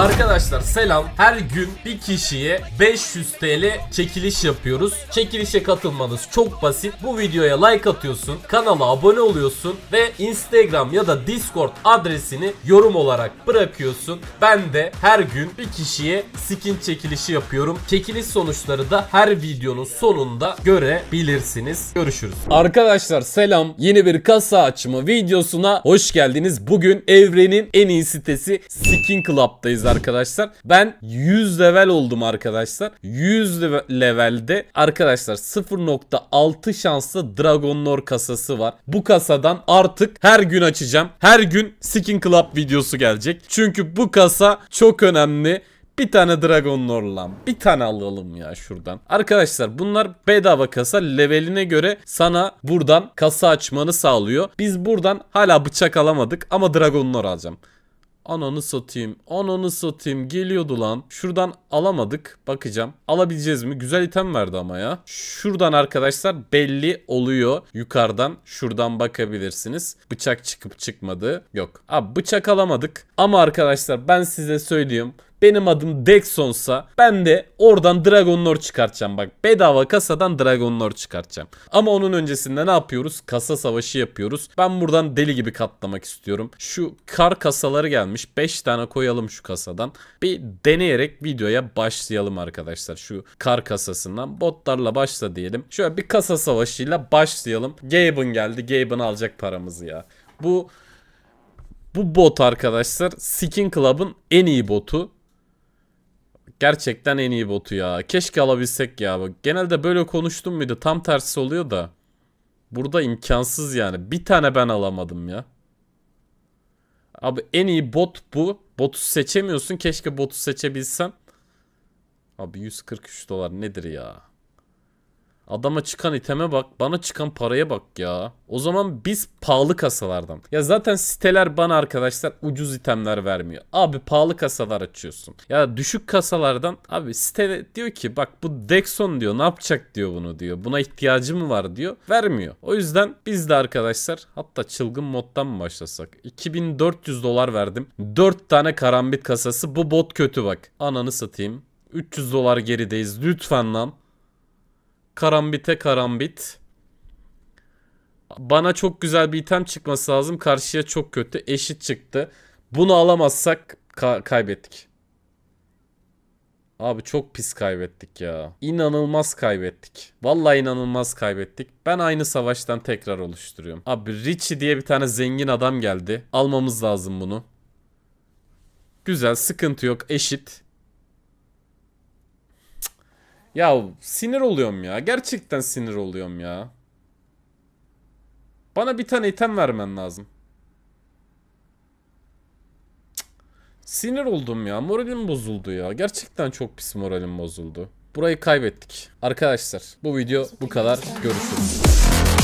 Arkadaşlar selam. Her gün bir kişiye 500 TL çekiliş yapıyoruz. Çekilişe katılmanız çok basit. Bu videoya like atıyorsun, kanala abone oluyorsun ve Instagram ya da Discord adresini yorum olarak bırakıyorsun. Ben de her gün bir kişiye skin çekilişi yapıyorum. Çekiliş sonuçları da her videonun sonunda görebilirsiniz. Görüşürüz. Arkadaşlar selam. Yeni bir kasa açma videosuna hoş geldiniz. Bugün evrenin en iyi sitesi Skin Club'dayız arkadaşlar. Ben 100 level oldum arkadaşlar. 100 levelde arkadaşlar 0.6 şanslı Dragon Lore kasası var. Bu kasadan artık her gün açacağım. Her gün Skin Club videosu gelecek. Çünkü bu kasa çok önemli. Bir tane Dragon Lord lan. Bir tane alalım ya şuradan. Arkadaşlar bunlar bedava kasa leveline göre sana buradan kasa açmanı sağlıyor. Biz buradan hala bıçak alamadık ama Dragon Lord alacağım. Ananı satayım. Ananı satayım. Geliyordu lan. Şuradan alamadık. Bakacağım. Alabileceğiz mi? Güzel item verdi ama ya. Şuradan arkadaşlar belli oluyor. Yukarıdan şuradan bakabilirsiniz. Bıçak çıkıp çıkmadı. Yok. Abi bıçak alamadık. Ama arkadaşlar ben size söyleyeyim benim adım Dexon'sa ben de oradan Dragon Lord çıkartacağım bak. Bedava kasadan Dragon Lord çıkartacağım. Ama onun öncesinde ne yapıyoruz? Kasa savaşı yapıyoruz. Ben buradan deli gibi katlamak istiyorum. Şu kar kasaları gelmiş. 5 tane koyalım şu kasadan. Bir deneyerek videoya başlayalım arkadaşlar. Şu kar kasasından botlarla başla diyelim. Şöyle bir kasa savaşıyla başlayalım. Gaben geldi. Gaben alacak paramızı ya. Bu bu bot arkadaşlar Skin Club'ın en iyi botu. Gerçekten en iyi botu ya. Keşke alabilsek ya. genelde böyle konuştum muydu? Tam tersi oluyor da. Burada imkansız yani. Bir tane ben alamadım ya. Abi en iyi bot bu. Botu seçemiyorsun. Keşke botu seçebilsem. Abi 143 dolar nedir ya? Adama çıkan iteme bak. Bana çıkan paraya bak ya. O zaman biz pahalı kasalardan. Ya zaten siteler bana arkadaşlar ucuz itemler vermiyor. Abi pahalı kasalar açıyorsun. Ya düşük kasalardan abi site diyor ki bak bu Dexon diyor ne yapacak diyor bunu diyor. Buna ihtiyacı mı var diyor. Vermiyor. O yüzden biz de arkadaşlar hatta çılgın moddan mı başlasak? 2400 dolar verdim. 4 tane karambit kasası. Bu bot kötü bak. Ananı satayım. 300 dolar gerideyiz. Lütfen lan. Karambite karambit. Bana çok güzel bir item çıkması lazım. Karşıya çok kötü. Eşit çıktı. Bunu alamazsak ka kaybettik. Abi çok pis kaybettik ya. İnanılmaz kaybettik. Vallahi inanılmaz kaybettik. Ben aynı savaştan tekrar oluşturuyorum. Abi Richie diye bir tane zengin adam geldi. Almamız lazım bunu. Güzel sıkıntı yok eşit. Ya sinir oluyorum ya. Gerçekten sinir oluyorum ya. Bana bir tane item vermen lazım. Cık. Sinir oldum ya. Moralim bozuldu ya. Gerçekten çok pis moralim bozuldu. Burayı kaybettik. Arkadaşlar bu video bu kadar. Görüşürüz.